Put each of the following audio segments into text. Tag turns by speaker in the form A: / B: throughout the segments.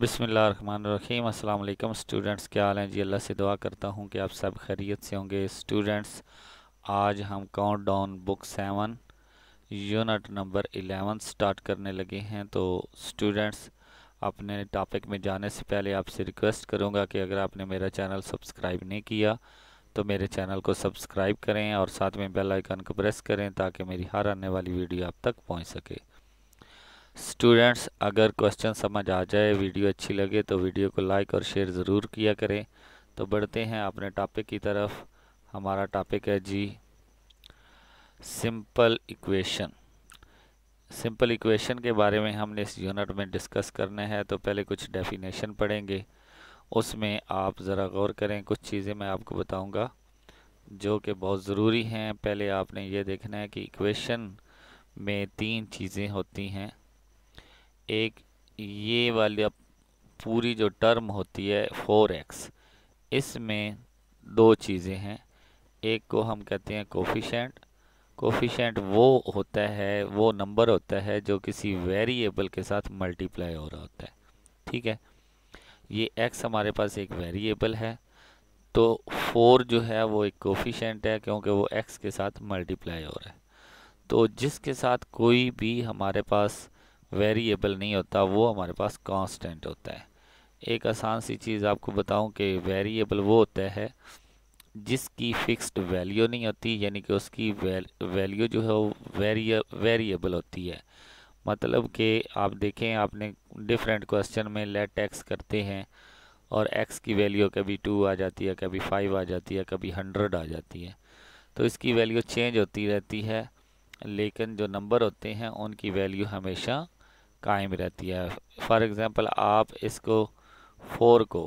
A: बिसमीम अल्लाम स्टूडेंट्स क्या हाल हैं जी अल्लाह से दुआ करता हूँ कि आप सब खैरियत से होंगे स्टूडेंट्स आज हम countdown book seven unit number eleven start करने लगे हैं तो स्टूडेंट्स अपने टॉपिक में जाने से पहले आपसे रिक्वेस्ट करूँगा कि अगर आपने मेरा चैनल सब्सक्राइब नहीं किया तो मेरे चैनल को सब्सक्राइब करें और साथ में बेल आइकन को प्रेस करें ताकि मेरी हर आने वाली वीडियो आप तक पहुँच सके स्टूडेंट्स अगर क्वेश्चन समझ आ जाए वीडियो अच्छी लगे तो वीडियो को लाइक और शेयर ज़रूर किया करें तो बढ़ते हैं अपने टॉपिक की तरफ हमारा टॉपिक है जी सिंपल इक्वेशन सिंपल इक्वेशन के बारे में हमने इस यूनिट में डिस्कस करना है तो पहले कुछ डेफिनेशन पढ़ेंगे उसमें आप ज़रा गौर करें कुछ चीज़ें मैं आपको बताऊंगा जो कि बहुत ज़रूरी हैं पहले आपने ये देखना है कि इक्वेशन में तीन चीज़ें होती हैं एक ये वाली पूरी जो टर्म होती है फोर एक्स इसमें दो चीज़ें हैं एक को हम कहते हैं कोफिशेंट कोफिशेंट वो होता है वो नंबर होता है जो किसी वेरिएबल के साथ मल्टीप्लाई हो रहा होता है ठीक है ये एक्स हमारे पास एक वेरिएबल है तो फोर जो है वो एक कोफिशेंट है क्योंकि वो एक्स के साथ मल्टीप्लाई हो रहा है तो जिसके साथ कोई भी हमारे पास वेरिएबल नहीं होता वो हमारे पास कांस्टेंट होता है एक आसान सी चीज़ आपको बताऊं कि वेरिएबल वो होता है जिसकी फिक्स्ड वैल्यू नहीं होती यानी कि उसकी वैल्यू जो है वो वेरिए वेरिएबल होती है मतलब कि आप देखें आपने डिफरेंट क्वेश्चन में लेट एक्स करते हैं और एक्स की वैल्यू कभी टू आ जाती है कभी फाइव आ जाती है कभी हंड्रेड आ जाती है तो इसकी वैल्यू चेंज होती रहती है लेकिन जो नंबर होते हैं उनकी वैल्यू हमेशा कायम रहती है फॉर एग्ज़ाम्पल आप इसको फोर को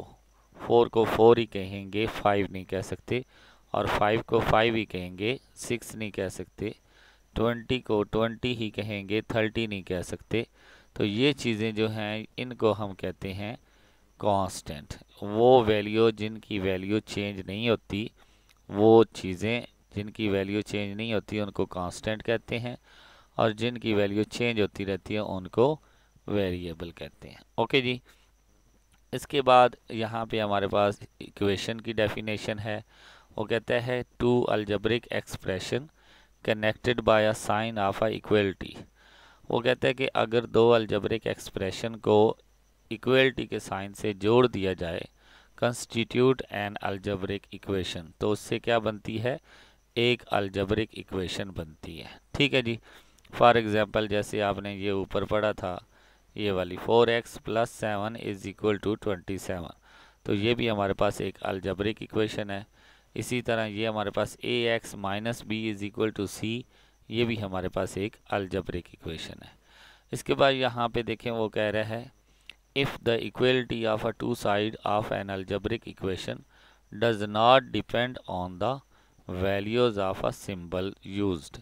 A: फोर को फोर ही कहेंगे फाइव नहीं कह सकते और फाइव को फाइव ही कहेंगे सिक्स नहीं कह सकते ट्वेंटी को ट्वेंटी ही कहेंगे थर्टी नहीं कह सकते तो ये चीज़ें जो हैं इनको हम कहते हैं कांस्टेंट वो वैल्यू जिनकी वैल्यू चेंज नहीं होती वो चीज़ें जिनकी वैल्यू चेंज नहीं होती उनको कांस्टेंट कहते हैं और जिनकी वैल्यू चेंज होती रहती है उनको वेरिएबल कहते हैं ओके जी इसके बाद यहाँ पे हमारे पास इक्वेशन की डेफिनेशन है वो कहता है two algebraic expression connected by a sign of a equality वो कहता है कि अगर दो अल्जब्रिक एक्सप्रेशन को इक्वलिटी के साइन से जोड़ दिया जाए कंस्टिट्यूट एन अल्जब्रिक इक्वेशन तो उससे क्या बनती है एक अल्जब्रिक इक्वेशन बनती है ठीक है जी फॉर एग्ज़ाम्पल जैसे आपने ये ऊपर पढ़ा था ये वाली four x plus seven is equal to twenty seven तो ये भी हमारे पास एक अलजबरिक इक्वेशन है इसी तरह ये हमारे पास a x minus b is equal to c ये भी हमारे पास एक अलजबरिक इक्वेशन है इसके बाद यहाँ पे देखें वो कह रहा है if the equality of a two side of an algebraic equation does not depend on the values of a symbol used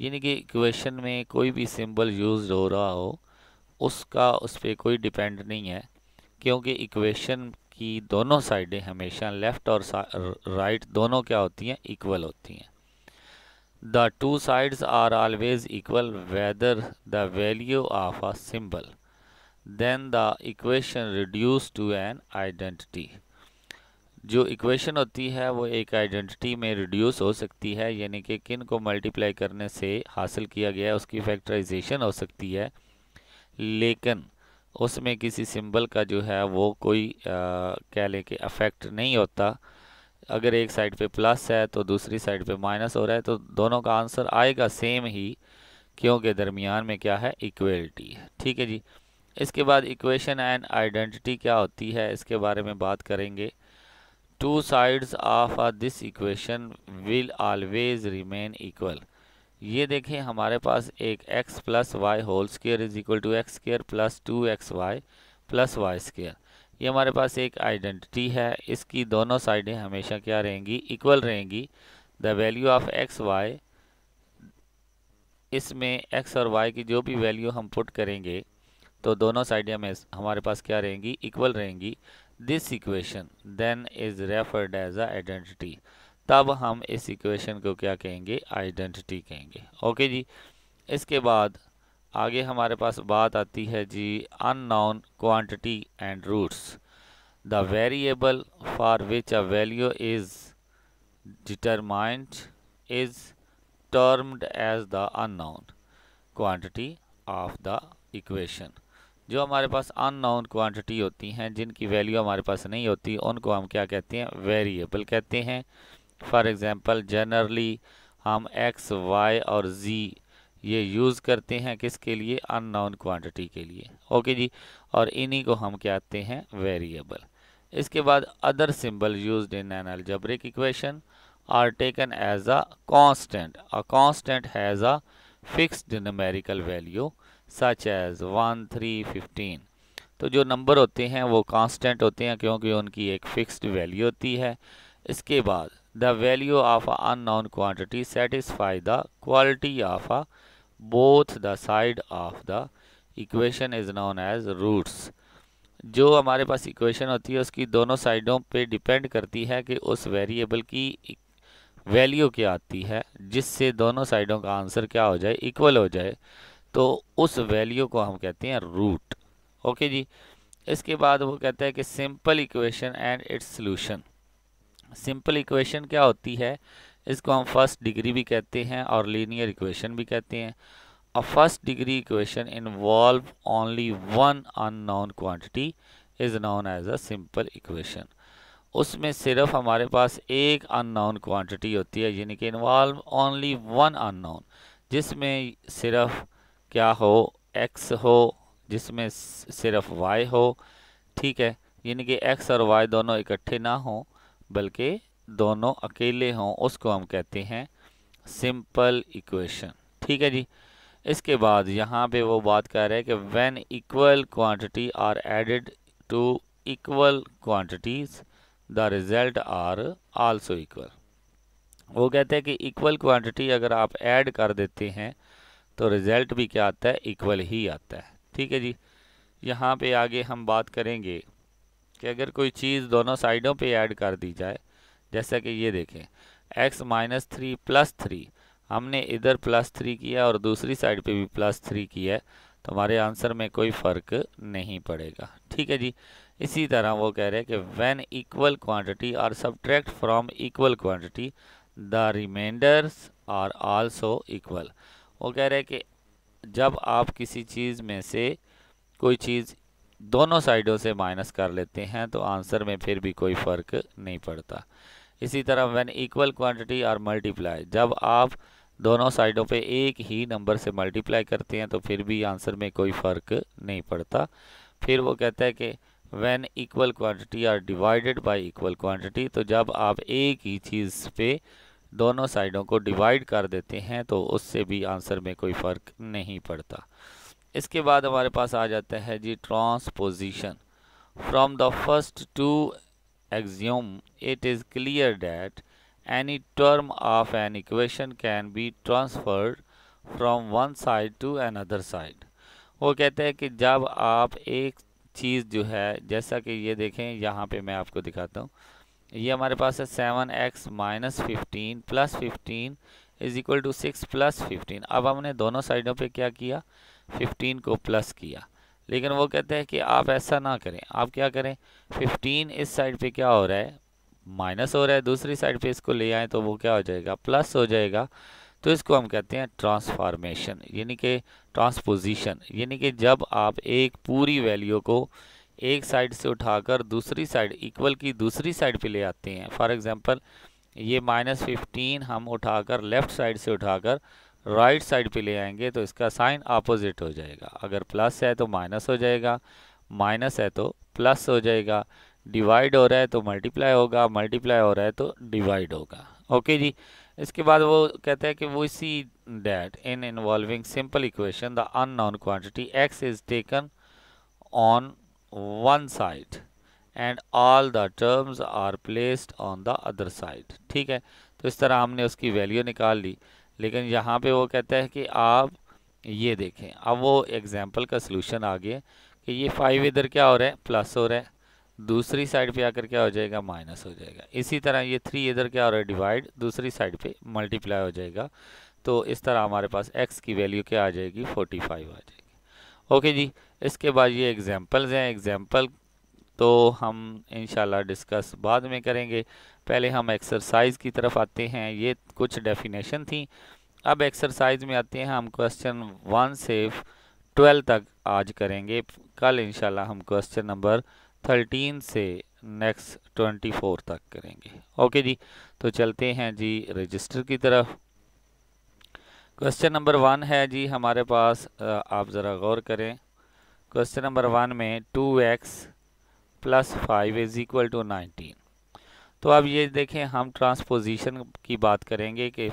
A: यानी कि इक्वेशन में कोई भी सिंबल यूज हो रहा हो उसका उस पर कोई डिपेंड नहीं है क्योंकि इक्वेशन की दोनों साइडें हमेशा लेफ़्ट और राइट दोनों क्या होती हैं इक्वल होती हैं the two sides are always equal whether the value of a symbol then the equation reduce to an identity जो इक्वेशन होती है वो एक आइडेंटिटी में रिड्यूस हो सकती है यानी कि किन को मल्टीप्लाई करने से हासिल किया गया है उसकी फैक्टराइजेशन हो सकती है लेकिन उसमें किसी सिंबल का जो है वो कोई आ, कह लें कि अफेक्ट नहीं होता अगर एक साइड पे प्लस है तो दूसरी साइड पे माइनस हो रहा है तो दोनों का आंसर आएगा सेम ही क्योंकि दरमियान में क्या है इक्वलिटी है ठीक है जी इसके बाद इक्वेशन एंड आइडेंटिटी क्या होती है इसके बारे में बात करेंगे two sides of this equation will always remain equal ये देखें हमारे पास एक x plus y whole square is equal to x square plus two x y plus y square ये हमारे पास एक आइडेंटिटी है इसकी दोनों साइडें हमेशा क्या रहेंगी इक्वल रहेंगी the value of x y इसमें एक्स और वाई की जो भी वैल्यू हम पुट करेंगे तो दोनों साइडें हमें हमारे पास क्या रहेंगी इक्वल रहेंगी this equation then is referred as a identity तब हम इस इक्वेशन को क्या कहेंगे आइडेंटिटी कहेंगे ओके जी इसके बाद आगे हमारे पास बात आती है जी unknown quantity and roots the variable for which a value is is termed as the un unknown quantity of the equation जो हमारे पास अननोन क्वांटिटी होती हैं जिनकी वैल्यू हमारे पास नहीं होती उनको हम क्या कहते हैं वेरिएबल कहते हैं फॉर एग्ज़ाम्पल जनरली हम एक्स वाई और ज़ी ये यूज़ करते हैं किसके लिए अननोन क्वांटिटी के लिए ओके जी और इन्हीं को हम क्या आते हैं वेरिएबल इसके बाद other symbol use in an algebraic equation are taken as a constant a constant has a fixed numerical value such as one three fifteen तो जो नंबर होते हैं वो कॉन्स्टेंट होते हैं क्योंकि उनकी एक फ़िक्स्ड वैल्यू होती है इसके बाद value of a unknown quantity satisfy the quality of a both the side of the equation is known as roots जो हमारे पास इक्वेशन होती है उसकी दोनों साइडों पे डिपेंड करती है कि उस वेरिएबल की वैल्यू क्या आती है जिससे दोनों साइडों का आंसर क्या हो जाए इक्वल हो जाए तो उस वैल्यू को हम कहते हैं रूट ओके जी इसके बाद वो कहता है कि simple equation and its solution simple equation क्या होती है इसको हम फर्स्ट डिग्री भी कहते हैं और लीनियर इक्वेशन भी कहते हैं first degree equation equation only one unknown quantity is known as a simple equation उसमें सिर्फ हमारे पास एक अननोन क्वांटिटी होती है यानी कि इन्वॉल्व ओनली वन अननोन जिसमें सिर्फ क्या हो एक्स हो जिसमें सिर्फ वाई हो ठीक है यानी कि एक्स और वाई दोनों इकट्ठे ना हों बल्कि दोनों अकेले हों उसको हम कहते हैं सिंपल इक्वेशन ठीक है जी इसके बाद यहाँ पे वो बात कर रहे हैं कि when equal quantity are added to equal quantities the result are also equal वो कहते हैं कि इक्वल क्वांटिटी अगर आप ऐड कर देते हैं तो रिज़ल्ट भी क्या आता है इक्वल ही आता है ठीक है जी यहाँ पे आगे हम बात करेंगे कि अगर कोई चीज़ दोनों साइडों पे ऐड कर दी जाए जैसा कि ये देखें x minus three plus three हमने इधर प्लस थ्री किया और दूसरी साइड पे भी प्लस थ्री किया है तो हमारे आंसर में कोई फ़र्क नहीं पड़ेगा ठीक है जी इसी तरह वो कह रहे हैं कि when equal quantity are subtract from equal quantity the remainders are also equal वो कह रहे हैं कि जब आप किसी चीज़ में से कोई चीज़ दोनों साइडों से माइनस कर लेते हैं तो आंसर में फिर भी कोई फ़र्क नहीं पड़ता इसी तरह when equal quantity are multiply जब आप दोनों साइडों पे एक ही नंबर से मल्टीप्लाई करते हैं तो फिर भी आंसर में कोई फ़र्क नहीं पड़ता फिर वो कहता है कि when equal quantity are divided by equal quantity तो जब आप एक ही चीज़ पे दोनों साइडों को डिवाइड कर देते हैं तो उससे भी आंसर में कोई फ़र्क नहीं पड़ता इसके बाद हमारे पास आ जाता है जी transposition from the first two axiom it is clear that term of an equation can be transferred from one side to another side वो कहते हैं कि जब आप एक चीज़ जो है जैसा कि ये देखें यहाँ पे मैं आपको दिखाता हूँ ये हमारे पास है seven x minus fifteen plus fifteen is equal to six plus fifteen अब हमने दोनों साइडों पे क्या किया फिफ्टीन को प्लस किया लेकिन वो कहते हैं कि आप ऐसा ना करें आप क्या करें फिफ्टीन इस साइड पे क्या हो रहा है माइनस हो रहा है दूसरी साइड पे इसको ले आए तो वो क्या हो जाएगा प्लस हो जाएगा तो इसको हम कहते हैं ट्रांसफार्मेशन यानी कि ट्रांसपोजिशन यानी कि जब आप एक पूरी वैल्यू को एक साइड से उठाकर दूसरी साइड इक्वल की दूसरी साइड पे ले आते हैं फॉर एग्ज़ाम्पल ये माइनस फिफ्टीन हम उठाकर लेफ़्ट साइड से उठाकर राइट साइड पे ले आएंगे तो इसका साइन अपोजिट हो जाएगा अगर प्लस है तो माइनस हो जाएगा माइनस है तो प्लस हो जाएगा डिवाइड हो रहा है तो मल्टीप्लाई होगा मल्टीप्लाई हो रहा है तो डिवाइड होगा ओके जी इसके बाद वो कहते हैं कि वो see that in involving simple equation the unknown quantity x is taken on one side and all the terms are placed on the other side ठीक है तो इस तरह हमने उसकी वैल्यू निकाल ली लेकिन यहाँ पे वो कहता है कि आप ये देखें अब वो एग्जांपल का सलूशन आ गया कि ये फाइव इधर क्या हो रहा है प्लस हो रहा है दूसरी साइड पे आकर क्या हो जाएगा माइनस हो जाएगा इसी तरह ये थ्री इधर क्या हो रहा है डिवाइड दूसरी साइड पे मल्टीप्लाई हो जाएगा तो इस तरह हमारे पास एक्स की वैल्यू क्या आ जाएगी फोर्टी फाइव आ जाएगी ओके जी इसके बाद ये एग्जाम्पल्स हैं एग्जाम्पल तो हम इन डिस्कस बाद में करेंगे पहले हम एक्सरसाइज की तरफ आते हैं ये कुछ डेफिनेशन थी अब एक्सरसाइज में आते हैं हम क्वेश्चन वन से ट्वेल्व तक आज करेंगे कल इनशाला हम क्वेश्चन नंबर थर्टीन से नेक्स्ट ट्वेंटी फोर तक करेंगे ओके जी तो चलते हैं जी रजिस्टर की तरफ क्वेश्चन नंबर वन है जी हमारे पास आप ज़रा गौर करें क्वेश्चन नंबर वन में two x plus five is equal to nineteen तो अब ये देखें हम ट्रांसपोजिशन की बात करेंगे कि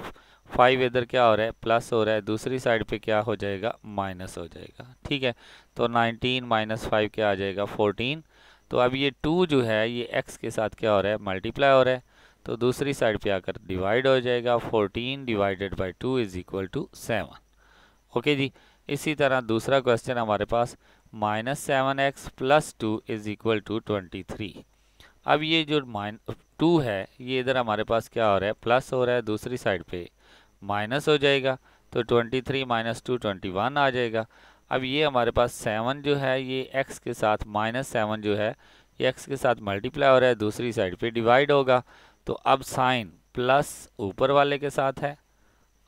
A: फाइव इधर क्या हो रहा है प्लस हो रहा है दूसरी साइड पे क्या हो जाएगा माइनस हो जाएगा ठीक है तो नाइनटीन माइनस फाइव क्या आ जाएगा फोर्टीन तो अब ये टू जो है ये एक्स के साथ क्या हो रहा है मल्टीप्लाई हो रहा है तो दूसरी साइड पे आकर डिवाइड हो जाएगा fourteen divided by two is equal to seven okay जी इसी तरह दूसरा क्वेश्चन हमारे पास minus seven x plus two is equal to twenty three अब ये जो माइन टू है ये इधर हमारे पास क्या हो रहा है प्लस हो रहा है दूसरी साइड पे माइनस हो जाएगा तो twenty three minus two twenty one आ जाएगा अब ये हमारे पास सेवन जो है ये एक्स के साथ माइनस सेवन जो है ये एक्स के साथ मल्टीप्लाई हो रहा है दूसरी साइड पे डिवाइड होगा तो अब साइन प्लस ऊपर वाले के साथ है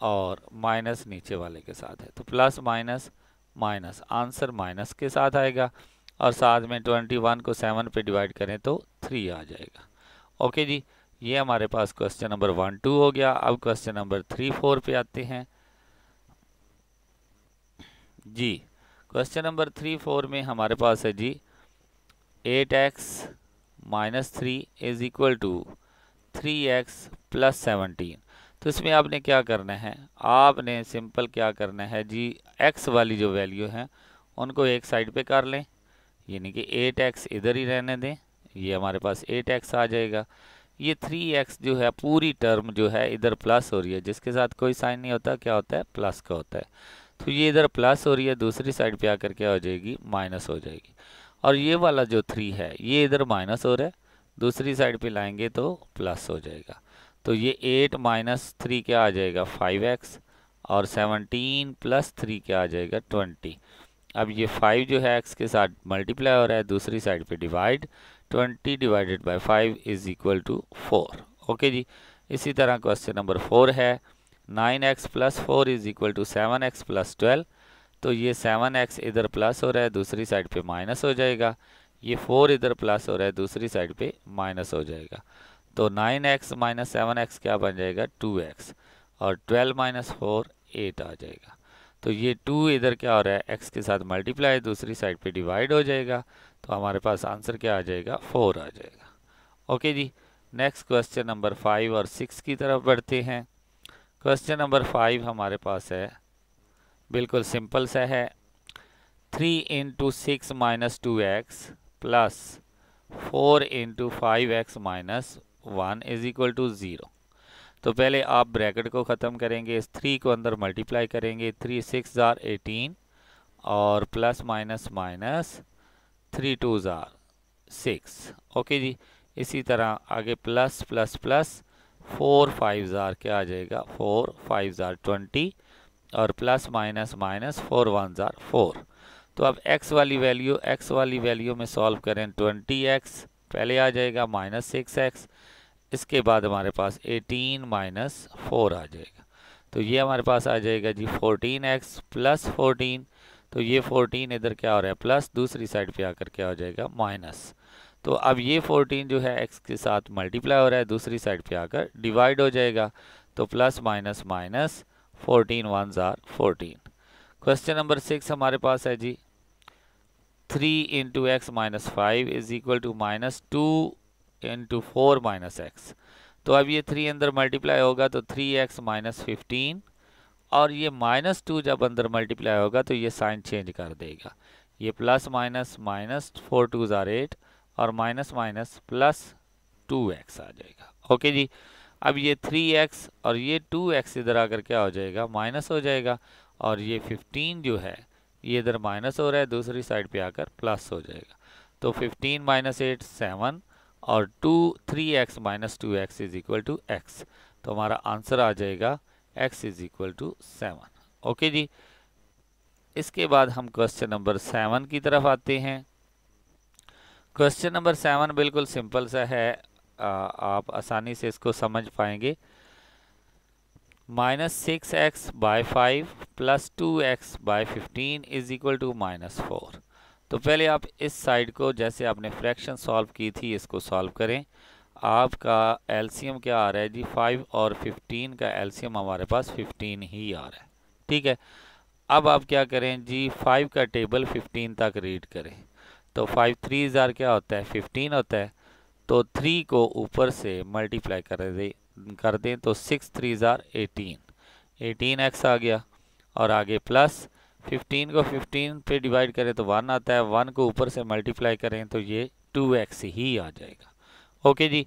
A: और माइनस नीचे वाले के साथ है तो plus minus minus answer minus के साथ आएगा और साथ में ट्वेंटी वन को सेवन पे डिवाइड करें तो थ्री आ जाएगा ओके जी ये हमारे पास क्वेश्चन नंबर वन टू हो गया अब क्वेश्चन नंबर थ्री फोर पे आते हैं जी क्वेश्चन नंबर थ्री फोर में हमारे पास है जी eight x minus three is equal to three x plus seventeen तो इसमें आपने क्या करना है आपने सिंपल क्या करना है जी एक्स वाली जो वैल्यू है उनको एक साइड पे कर लें यानी कि एट एक्स इधर ही रहने दें ये हमारे पास एट एक्स आ जाएगा ये थ्री एक्स जो है पूरी टर्म जो है इधर प्लस हो रही है जिसके साथ कोई साइन नहीं होता क्या होता है प्लस का होता है तो ये इधर प्लस हो रही है दूसरी साइड पर आकर क्या हो जाएगी माइनस हो जाएगी और ये वाला जो थ्री है ये इधर माइनस हो रहा है दूसरी साइड पर लाएंगे तो प्लस हो जाएगा तो ये एट माइनस थ्री क्या आ जाएगा फाइव एक्स और सेवनटीन प्लस थ्री क्या आ जाएगा ट्वेंटी अब ये फाइव जो है एक्स के साथ मल्टीप्लाई हो रहा है दूसरी साइड पे divide twenty divided by five is equal to four okay जी इसी तरह क्वेश्चन नंबर फोर है nine x plus four is equal to seven x plus twelve तो ये सेवन एक्स इधर प्लस हो रहा है दूसरी साइड पे माइनस हो जाएगा ये फोर इधर प्लस हो रहा है दूसरी साइड पे माइनस हो जाएगा तो nine x minus seven x क्या बन जाएगा टू एक्स और ट्वेल्व माइनस फोर एट आ जाएगा तो ये टू इधर क्या हो रहा है एक्स के साथ मल्टीप्लाई दूसरी साइड पे डिवाइड हो जाएगा तो हमारे पास आंसर क्या आ जाएगा फोर आ जाएगा ओके जी नेक्स्ट क्वेश्चन नंबर फाइव और सिक्स की तरफ बढ़ते हैं क्वेश्चन नंबर फाइव हमारे पास है बिल्कुल सिंपल सा है three into six minus two x plus four into five x minus one is equal to zero तो पहले आप ब्रैकेट को ख़त्म करेंगे इस थ्री को अंदर मल्टीप्लाई करेंगे थ्री सिक्स ज़ार एटीन और plus minus minus three two ज़ार सिक्स ओके जी इसी तरह आगे plus plus plus four five ज़ार क्या आ जाएगा फोर फाइव ज़ार ट्वेंटी और plus minus minus four one ज़ार फोर तो अब x वाली वैल्यू x वाली वैल्यू में सॉल्व करें ट्वेंटी एक्स पहले आ जाएगा माइनस सिक्स एक्स इसके बाद हमारे पास 18 माइनस फोर आ जाएगा तो ये हमारे पास आ जाएगा जी 14x प्लस फोर्टीन तो ये 14 इधर क्या हो रहा है प्लस दूसरी साइड पे आकर क्या हो जाएगा माइनस तो अब ये 14 जो है x के साथ मल्टीप्लाई हो रहा है दूसरी साइड पे आकर डिवाइड हो जाएगा तो plus minus minus fourteen one ज़ार फोर्टीन क्वेश्चन नंबर सिक्स हमारे पास है जी three into x minus five is equal to minus two into four minus x तो अब ये थ्री अंदर मल्टीप्लाई होगा तो थ्री एक्स माइनस फिफ्टीन और ये माइनस टू जब अंदर मल्टीप्लाई होगा तो ये साइन चेंज कर देगा ये plus minus minus four two ज़ार एट और minus minus plus two x आ जाएगा ओके जी अब ये थ्री एक्स और ये टू एक्स इधर आकर क्या हो जाएगा माइनस हो जाएगा और ये फिफ्टीन जो है ये इधर माइनस हो रहा है दूसरी साइड पे आकर प्लस हो जाएगा तो फिफ्टीन माइनस एट सेवन और two three x minus two x is equal to x तो हमारा आंसर आ जाएगा x is equal to seven okay जी इसके बाद हम क्वेश्चन नंबर सेवन की तरफ आते हैं क्वेश्चन नंबर सेवन बिल्कुल सिंपल सा है आ, आप आसानी से इसको समझ पाएंगे minus six x by five plus two x by fifteen is equal to minus four तो पहले आप इस साइड को जैसे आपने फ्रैक्शन सॉल्व की थी इसको सॉल्व करें आपका एलसीएम क्या आ रहा है जी फाइव और फिफ्टीन का एलसीएम हमारे पास फिफ्टीन ही आ रहा है ठीक है अब आप क्या करें जी फाइव का टेबल फिफ्टीन तक रीड करें तो फाइव थ्री हज़ार क्या होता है फिफ्टीन होता है तो थ्री को ऊपर से मल्टीप्लाई कर दे कर दें तो सिक्स थ्री हज़ार एटीन एटीन एक्स आ गया और आगे प्लस फिफ्टीन को फिफ्टीन पे डिवाइड करें तो वन आता है वन को ऊपर से मल्टीप्लाई करें तो ये टू एक्स ही आ जाएगा ओके जी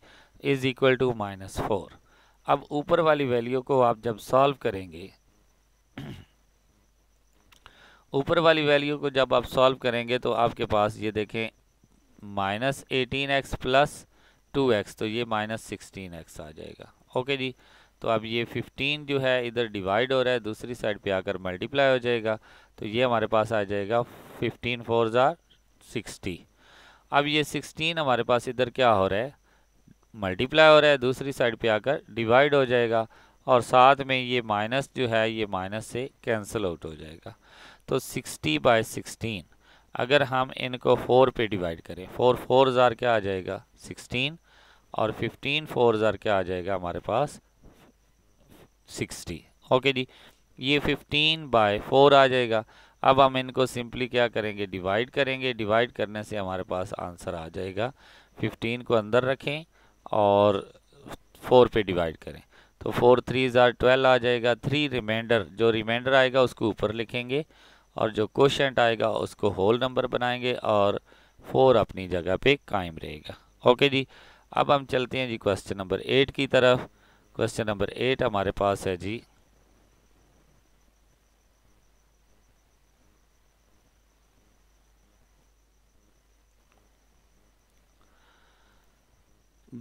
A: is equal to minus four अब ऊपर वाली वैल्यू को आप जब सॉल्व करेंगे ऊपर वाली वैल्यू को जब आप सॉल्व करेंगे तो आपके पास ये देखें minus eighteen x plus two x तो ये माइनस सिक्सटीन एक्स आ जाएगा ओके जी तो अब ये 15 जो है इधर डिवाइड हो रहा है दूसरी साइड पे आकर मल्टीप्लाई हो जाएगा तो ये हमारे पास आ जाएगा 15 फोर ज़ार सिक्सटी अब ये 16 हमारे पास इधर क्या हो रहा है मल्टीप्लाई हो रहा है दूसरी साइड पे आकर डिवाइड हो जाएगा और साथ में ये माइनस जो है ये माइनस से कैंसिल आउट हो जाएगा तो सिक्सटी बाय सिक्सटीन अगर हम इनको फोर पे डिवाइड करें फोर फोर ज़ार क्या आ जाएगा सिक्सटीन और फिफ्टीन फोर ज़ार क्या आ जाएगा हमारे पास सिक्सटी ओके जी ये फिफ्टीन बाय फोर आ जाएगा अब हम इनको सिंपली क्या करेंगे डिवाइड करेंगे डिवाइड करने से हमारे पास आंसर आ जाएगा फिफ्टीन को अंदर रखें और फोर पे डिवाइड करें तो फोर थ्री ज़ार ट्वेल्व आ जाएगा थ्री रिमाइंडर जो रिमाइंडर आएगा उसको ऊपर लिखेंगे और जो क्वेश्चन आएगा उसको होल नंबर बनाएंगे और फोर अपनी जगह पे कायम रहेगा ओके जी अब हम चलते हैं जी क्वेश्चन नंबर एट की तरफ क्वेश्चन नंबर एट हमारे पास है जी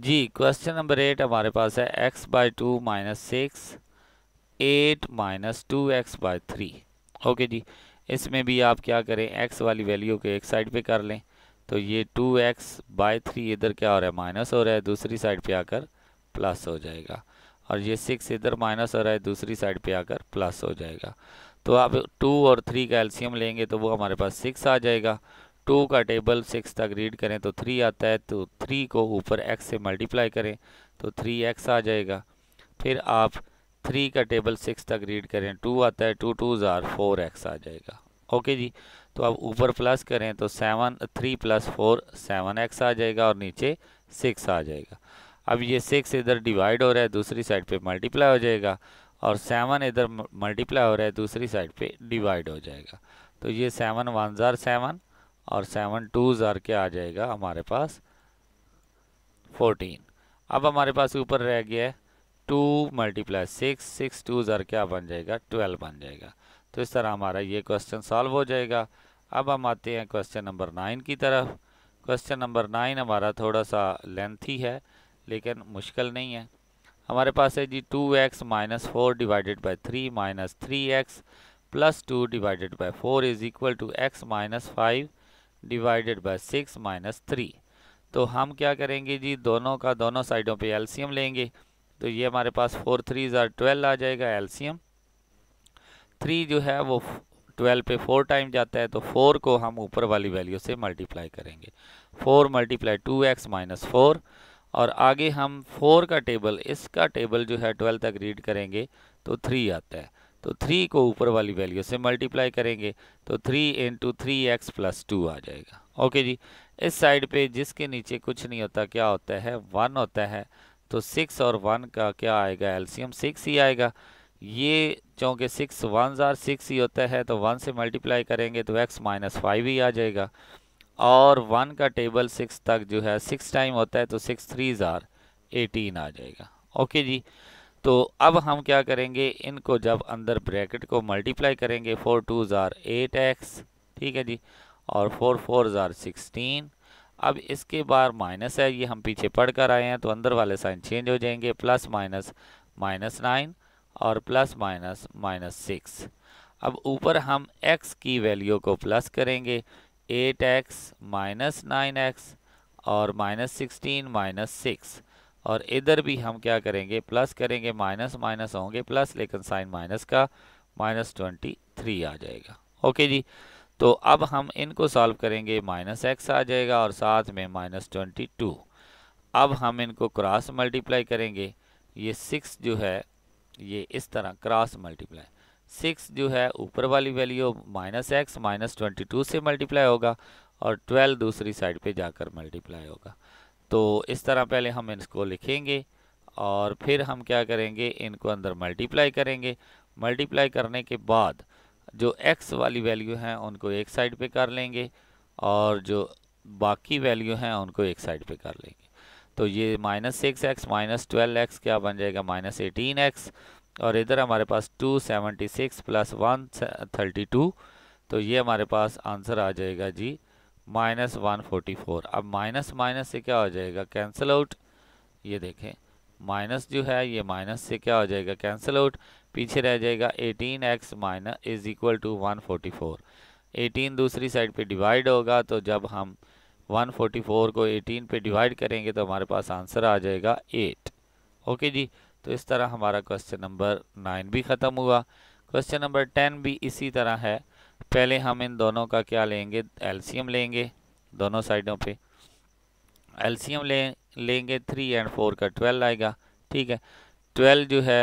A: जी क्वेश्चन नंबर एट हमारे पास है x by two minus six eight minus two x by three okay जी इसमें भी आप क्या करें एक्स वाली वैल्यू को एक साइड पे कर लें तो ये टू एक्स बाय थ्री इधर क्या हो रहा है माइनस हो रहा है दूसरी साइड पे आकर प्लस हो जाएगा और ये सिक्स इधर माइनस हो रहा है दूसरी साइड पे आकर प्लस हो जाएगा तो आप टू और थ्री का एल्सीयम लेंगे तो वो हमारे पास सिक्स आ जाएगा टू का टेबल सिक्स तक रीड करें तो थ्री आता है तो थ्री को ऊपर एक्स से मल्टीप्लाई करें तो थ्री एक्स आ जाएगा फिर आप थ्री का टेबल सिक्स तक रीड करें टू आता है टू टू ज़ार फोर एक्स आ जाएगा ओके जी तो आप ऊपर प्लस करें तो seven three plus four seven x आ जाएगा और नीचे सिक्स आ जाएगा अब ये सिक्स इधर डिवाइड हो रहा है दूसरी साइड पे मल्टीप्लाई हो जाएगा और सेवन इधर मल्टीप्लाई हो रहा है दूसरी साइड पे डिवाइड हो जाएगा तो ये सेवन वन ज़ार सेवन और सेवन टू ज़ार के आ जाएगा हमारे पास फोर्टीन अब हमारे पास ऊपर रह गया है two multiply six six two ज़ार क्या बन जाएगा ट्वेल्व बन जाएगा तो इस तरह हमारा ये क्वेश्चन सॉल्व हो जाएगा अब हम आते हैं क्वेश्चन नंबर नाइन की तरफ क्वेश्चन नंबर नाइन हमारा थोड़ा सा लेंथी है लेकिन मुश्किल नहीं है हमारे पास है जी two x minus four divided by three minus three x plus two divided by four is equal to x minus five divided by six minus three तो हम क्या करेंगे जी दोनों का दोनों साइडों पे एलसीएम लेंगे तो ये हमारे पास फोर थ्री ज़ार ट्वेल्व आ जाएगा एलसीएम थ्री जो है वो ट्वेल्व पे फोर टाइम जाता है तो फोर को हम ऊपर वाली वैल्यू से मल्टीप्लाई करेंगे four multiply two x minus four और आगे हम फोर का टेबल इसका टेबल जो है ट्वेल्व तक रीड करेंगे तो थ्री आता है तो थ्री को ऊपर वाली वैल्यू से मल्टीप्लाई करेंगे तो three into three x plus two आ जाएगा ओके जी इस साइड पे जिसके नीचे कुछ नहीं होता क्या होता है वन होता है तो सिक्स और वन का क्या आएगा एलसीएम सिक्स ही आएगा ये चूँकि सिक्स वन ज़ार सिक्स ही होता है तो वन से मल्टीप्लाई करेंगे तो एक्स माइनस फाइव ही आ जाएगा और वन का टेबल सिक्स तक जो है सिक्स टाइम होता है तो सिक्स थ्री ज़ार एटीन आ जाएगा ओके जी तो अब हम क्या करेंगे इनको जब अंदर ब्रैकेट को मल्टीप्लाई करेंगे फोर टू ज़ार एट एक्स ठीक है जी और फोर फोर ज़ार सिक्सटीन अब इसके बाद माइनस है ये हम पीछे पढ़ कर आए हैं तो अंदर वाले साइन चेंज हो जाएंगे प्लस माइनस माइनस नाइन और प्लस माइनस माइनस सिक्स अब ऊपर हम एक्स की वैल्यू को प्लस करेंगे eight x minus nine x और माइनस सिक्सटीन माइनस सिक्स और इधर भी हम क्या करेंगे प्लस करेंगे माइनस माइनस होंगे प्लस लेकिन साइन माइनस का माइनस ट्वेंटी थ्री आ जाएगा ओके जी तो अब हम इनको सॉल्व करेंगे माइनस एक्स आ जाएगा और साथ में माइनस ट्वेंटी टू अब हम इनको क्रॉस मल्टीप्लाई करेंगे ये सिक्स जो है ये इस तरह क्रॉस मल्टीप्लाई सिक्स जो है ऊपर वाली value minus x minus twenty two से मल्टीप्लाई होगा और ट्वेल्व दूसरी साइड पे जाकर मल्टीप्लाई होगा तो इस तरह पहले हम इसको लिखेंगे और फिर हम क्या करेंगे इनको अंदर मल्टीप्लाई करेंगे मल्टीप्लाई करने के बाद जो एक्स वाली वैल्यू हैं उनको एक साइड पे कर लेंगे और जो बाकी वैल्यू हैं उनको एक साइड पे कर लेंगे तो ये minus six x minus twelve x क्या बन जाएगा माइनस एटीन एक्स और इधर हमारे पास two seventy six plus one thirty two तो ये हमारे पास आंसर आ जाएगा जी माइनस वन फोर्टी फोर अब माइनस माइनस से क्या हो जाएगा कैंसिल आउट ये देखें माइनस जो है ये माइनस से क्या हो जाएगा कैंसिल आउट पीछे रह जाएगा eighteen x minus is equal to one forty four eighteen दूसरी साइड पे डिवाइड होगा तो जब हम वन फोर्टी फोर को एटीन पे डिवाइड करेंगे तो हमारे पास आंसर आ जाएगा एट ओके जी तो इस तरह हमारा क्वेश्चन नंबर नाइन भी ख़त्म हुआ क्वेश्चन नंबर टेन भी इसी तरह है पहले हम इन दोनों का क्या लेंगे एलसीएम लेंगे दोनों साइडों पे एलसीएम ले लेंगे थ्री एंड फोर का ट्वेल्व आएगा ठीक है ट्वेल्व जो है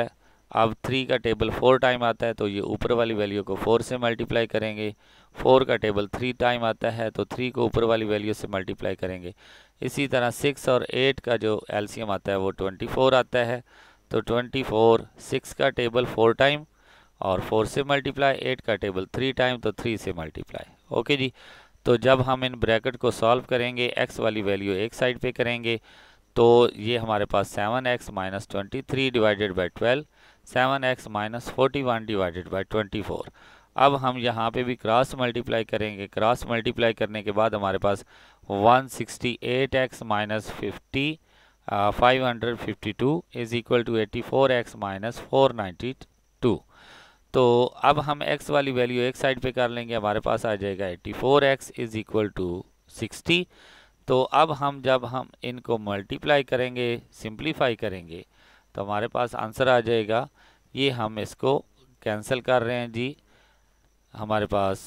A: अब थ्री का टेबल फोर टाइम आता है तो ये ऊपर वाली वैल्यू को फोर से मल्टीप्लाई करेंगे फोर का टेबल थ्री टाइम आता है तो थ्री को ऊपर वाली वैल्यू से मल्टीप्लाई करेंगे इसी तरह सिक्स और एट का जो एलसीएम आता है वो ट्वेंटी फोर आता है तो ट्वेंटी फोर सिक्स का टेबल फोर टाइम और फोर से मल्टीप्लाई एट का टेबल थ्री टाइम तो थ्री से मल्टीप्लाई ओके जी तो जब हम इन ब्रैकेट को सॉल्व करेंगे एक्स वाली वैल्यू एक साइड पे करेंगे तो ये हमारे पास seven x minus twenty three divided by twelve seven x minus forty one divided by twenty four अब हम यहाँ पे भी क्रॉस मल्टीप्लाई करेंगे क्रॉस मल्टीप्लाई करने के बाद हमारे पास one sixty eight x minus fifty five hundred fifty two is equal to eighty four x minus four ninety two तो अब हम x वाली वैल्यू एक साइड पे कर लेंगे हमारे पास आ जाएगा 84x four x is equal to sixty तो अब हम जब हम इनको मल्टीप्लाई करेंगे सिंप्लीफाई करेंगे तो हमारे पास आंसर आ जाएगा ये हम इसको कैंसिल कर रहे हैं जी हमारे पास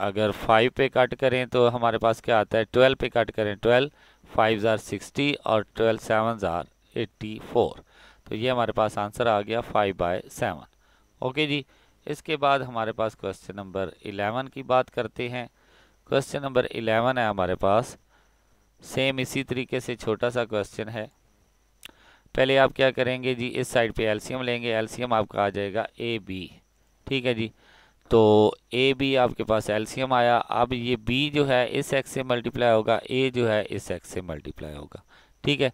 A: अगर फाइव पे कट करें तो हमारे पास क्या आता है ट्वेल्व पे कट करें ट्वेल्व फाइव ज़ार सिक्सटी और ट्वेल्व सेवन ज़ार एट्टी फोर तो ये हमारे पास आंसर आ गया फाइव बाय सेवन ओके जी इसके बाद हमारे पास क्वेश्चन नंबर इलेवन की बात करते हैं क्वेश्चन नंबर इलेवन है हमारे पास सेम इसी तरीके से छोटा सा क्वेश्चन है पहले आप क्या करेंगे जी इस साइड पे एलसीएम लेंगे एलसीएम आपका आ जाएगा ए बी ठीक है जी तो ए बी आपके पास एल्सीयम आया अब ये बी जो है इस एक्स से मल्टीप्लाई होगा ए जो है इस एक्स से मल्टीप्लाई होगा ठीक है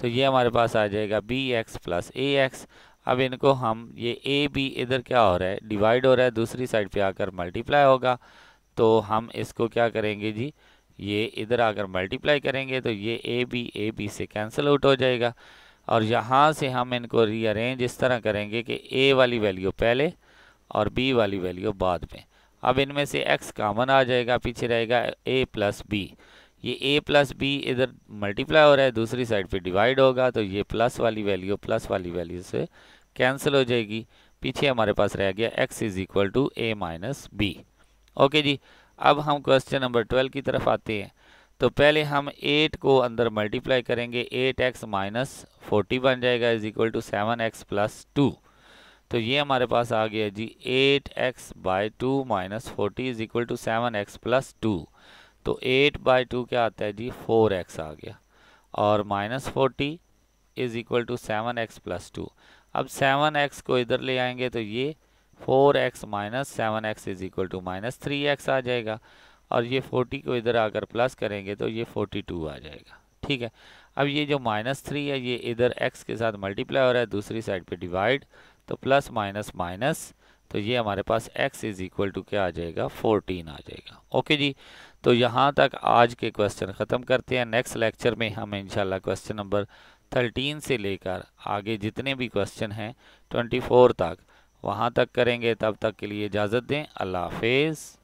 A: तो ये हमारे पास आ जाएगा b x plus a x अब इनको हम ये ए बी इधर क्या हो रहा है डिवाइड हो रहा है दूसरी साइड पे आकर मल्टीप्लाई होगा तो हम इसको क्या करेंगे जी ये इधर आकर मल्टीप्लाई करेंगे तो ये ए बी ए बी से कैंसिल आउट हो जाएगा और यहाँ से हम इनको रीअरेंज इस तरह करेंगे कि ए वाली वैल्यू पहले और बी वाली वैल्यू बाद में अब इनमें से एक्स कामन आ जाएगा पीछे रहेगा ए प्लस बी ये ए प्लस बी इधर मल्टीप्लाई हो रहा है दूसरी साइड पे डिवाइड होगा तो ये प्लस वाली वैल्यू प्लस वाली वैल्यू से कैंसिल हो जाएगी पीछे हमारे पास रह गया x is equal to a minus b okay जी अब हम क्वेश्चन नंबर ट्वेल्व की तरफ आते हैं तो पहले हम एट को अंदर मल्टीप्लाई करेंगे एट एक्स माइनस फोर्टी बन जाएगा is equal to seven x plus two तो ये हमारे पास आ गया जी eight x by two minus forty is equal to seven x plus two तो एट बाई टू क्या आता है जी फोर एक्स आ गया और minus forty is equal to seven x plus two अब सेवन एक्स को इधर ले आएंगे तो ये four x minus seven x is equal to minus three x आ जाएगा और ये फोर्टी को इधर आकर प्लस करेंगे तो ये फोर्टी टू आ जाएगा ठीक है अब ये जो माइनस थ्री है ये इधर एक्स के साथ मल्टीप्लाई हो रहा है दूसरी साइड पे डिवाइड तो प्लस माइनस माइनस तो ये हमारे पास x इज इक्वल टू क्या आ जाएगा 14 आ जाएगा ओके जी तो यहाँ तक आज के क्वेश्चन ख़त्म करते हैं नेक्स्ट लेक्चर में हम इंशाल्लाह क्वेश्चन नंबर 13 से लेकर आगे जितने भी क्वेश्चन हैं 24 तक वहाँ तक करेंगे तब तक के लिए इजाज़त दें अल्लाह हाफिज़